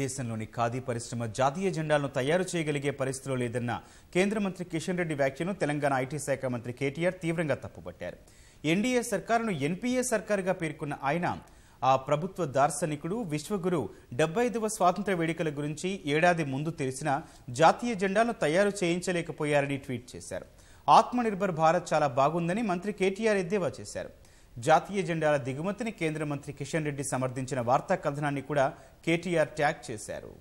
దేశంలోని ఖాదీ పరిశ్రమ జాతీయ జెండాలను తయారు చేయగలిగే పరిస్థితిలో లేదన్న కేంద్ర మంత్రి కిషన్ రెడ్డి వ్యాఖ్యను తెలంగాణ ఐటీ శాఖ మంత్రి కేటీఆర్ తీవ్రంగా తప్పుపట్టారు ఎన్డీఏ సర్కారును ఎన్పీఏ సర్కారుగా పేర్కొన్న ఆయన ఆ ప్రభుత్వ దార్శనికుడు విశ్వగురు డెబ్బై ఐదవ స్వాతంత్ర వేడుకల గురించి ఏడాది ముందు తెలిసిన జాతీయ జెండాను తయారు చేయించలేకపోయారని ట్వీట్ చేశారు ఆత్మనిర్భర్ భారత్ చాలా బాగుందని మంత్రి కేటీఆర్ ఎద్దేవా చేశారు జాతీయ జెండాల దిగుమతిని కేంద్ర మంత్రి కిషన్ రెడ్డి సమర్థించిన వార్తా కథనాన్ని కూడా కేటీఆర్ ట్యాగ్ చేశారు